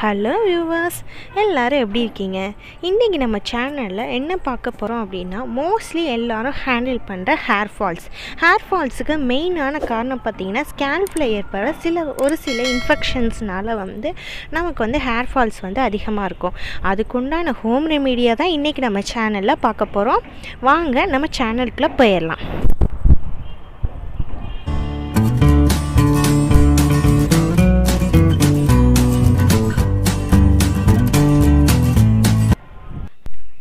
hello viewers எல்லோரும் எப்படி இருக்கீங்க இன்றைக்கி நம்ம சேனலில் என்ன பார்க்க போகிறோம் அப்படின்னா மோஸ்ட்லி எல்லோரும் ஹேண்டில் பண்ணுற ஹேர் ஃபால்ஸ் ஹேர் ஃபால்ஸுக்கு மெயினான காரணம் பார்த்திங்கன்னா ஸ்கேல்ஃபில் ஏற்படுற சில ஒரு சில இன்ஃபெக்ஷன்ஸ்னால் வந்து நமக்கு வந்து ஹேர் ஃபால்ஸ் வந்து அதிகமாக இருக்கும் அதுக்குண்டான ஹோம் ரெமிடியாக தான் இன்றைக்கி நம்ம சேனலில் பார்க்க போகிறோம் வாங்க நம்ம சேனலுக்குள்ளே போயிடலாம்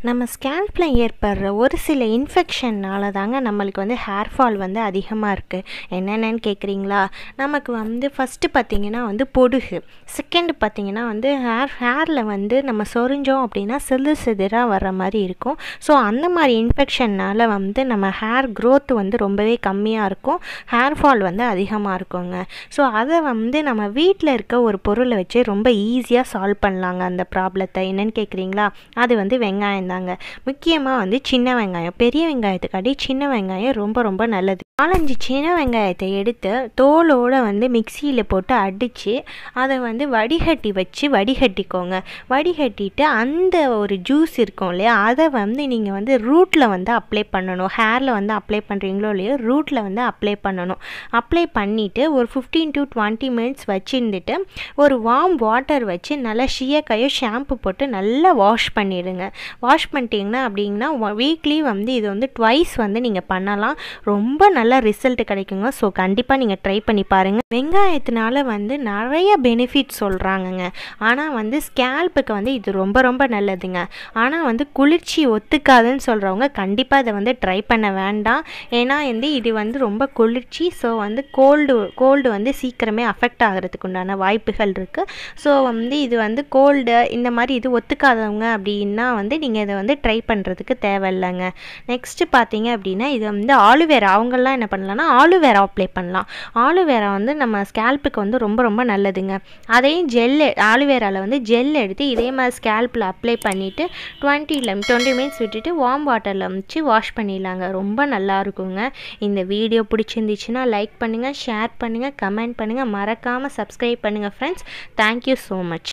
நம்ம ஸ்கேல்பில் ஏற்படுற ஒரு சில இன்ஃபெக்ஷன்னால் தாங்க நம்மளுக்கு வந்து ஹேர் ஃபால் வந்து அதிகமாக இருக்குது என்னென்னு கேட்குறீங்களா நமக்கு வந்து ஃபஸ்ட்டு பார்த்திங்கன்னா வந்து பொடுகு செகண்டு பார்த்திங்கன்னா வந்து ஹேர் ஹேரில் வந்து நம்ம சொரிஞ்சோம் அப்படின்னா சில்லு சிதிராக வர்ற மாதிரி இருக்கும் ஸோ அந்த மாதிரி இன்ஃபெக்ஷன்னால் வந்து நம்ம ஹேர் க்ரோத் வந்து ரொம்பவே கம்மியாக இருக்கும் ஹேர் ஃபால் வந்து அதிகமாக இருக்குங்க ஸோ அதை வந்து நம்ம வீட்டில் இருக்க ஒரு பொருளை வச்சு ரொம்ப ஈஸியாக சால்வ் பண்ணலாங்க அந்த ப்ராப்ளத்தை என்னென்னு கேட்குறீங்களா அது வந்து வெங்காயம் இருந்தாங்க முக்கியமாக வந்து சின்ன வெங்காயம் பெரிய வெங்காயத்துக்காட்டி சின்ன வெங்காயம் ரொம்ப ரொம்ப நல்லது நாலஞ்சு சின்ன வெங்காயத்தை எடுத்து தோலோடு வந்து மிக்சியில் போட்டு அடித்து அதை வந்து வடிகட்டி வச்சு வடிகட்டிக்கோங்க வடிகட்டிட்டு அந்த ஒரு ஜூஸ் இருக்கும் இல்லையா அதை வந்து நீங்கள் வந்து ரூட்டில் வந்து அப்ளை பண்ணணும் ஹேரில் வந்து அப்ளை பண்ணுறீங்களோ இல்லையோ ரூட்டில் வந்து அப்ளை பண்ணணும் அப்ளை பண்ணிவிட்டு ஒரு ஃபிஃப்டீன் டு டுவெண்ட்டி மினிட்ஸ் வச்சுருந்துட்டு ஒரு வார்ம் வாட்டர் வச்சு நல்லா ஷீயக்காயோ ஷாம்பு போட்டு நல்லா வாஷ் பண்ணிடுங்க வாஷ் வாஷ் பண்ணிட்டீங்கன்னா அப்படிங்கன்னா வீக்லி வந்து இது வந்து ட்வைஸ் வந்து நீங்கள் பண்ணலாம் ரொம்ப நல்ல ரிசல்ட் கிடைக்குங்க ஸோ கண்டிப்பாக நீங்கள் ட்ரை பண்ணி பாருங்கள் வெங்காயத்தினால வந்து நிறைய பெனிஃபிட் சொல்கிறாங்கங்க ஆனால் வந்து ஸ்கேல்புக்கு வந்து இது ரொம்ப ரொம்ப நல்லதுங்க ஆனால் வந்து குளிர்ச்சி ஒத்துக்காதுன்னு சொல்கிறவங்க கண்டிப்பாக இதை வந்து ட்ரை பண்ண வேண்டாம் ஏன்னா வந்து இது வந்து ரொம்ப குளிர்ச்சி ஸோ வந்து கோல்டு கோல்டு வந்து சீக்கிரமே அஃபெக்ட் ஆகிறதுக்கு உண்டான வாய்ப்புகள் இருக்குது ஸோ வந்து இது வந்து கோல்டு இந்த மாதிரி இது ஒத்துக்காதவங்க அப்படின்னா வந்து நீங்கள் இதை இதை வந்து ட்ரை பண்ணுறதுக்கு தேவையில்லைங்க நெக்ஸ்ட்டு பார்த்தீங்க அப்படின்னா இது வந்து ஆலுவேரா அவங்கெல்லாம் என்ன பண்ணலாம்னா ஆலுவேரா அப்ளை பண்ணலாம் ஆலுவேரா வந்து நம்ம ஸ்கேல்புக்கு வந்து ரொம்ப ரொம்ப நல்லதுங்க அதையும் ஜெல் ஆலுவேராவில் வந்து ஜெல் எடுத்து இதே மாதிரி ஸ்கேல்பில் அப்ளை பண்ணிவிட்டு டுவெண்ட்டி டுவெண்ட்டி மினிட்ஸ் விட்டுட்டு வார்ம் வாட்டரில் வச்சு வாஷ் பண்ணிடலாங்க ரொம்ப நல்லா இருக்குங்க இந்த வீடியோ பிடிச்சிருந்துச்சுன்னா லைக் பண்ணுங்கள் ஷேர் பண்ணுங்கள் கமெண்ட் பண்ணுங்கள் மறக்காமல் சப்ஸ்கிரைப் பண்ணுங்கள் ஃப்ரெண்ட்ஸ் தேங்க்யூ ஸோ மச்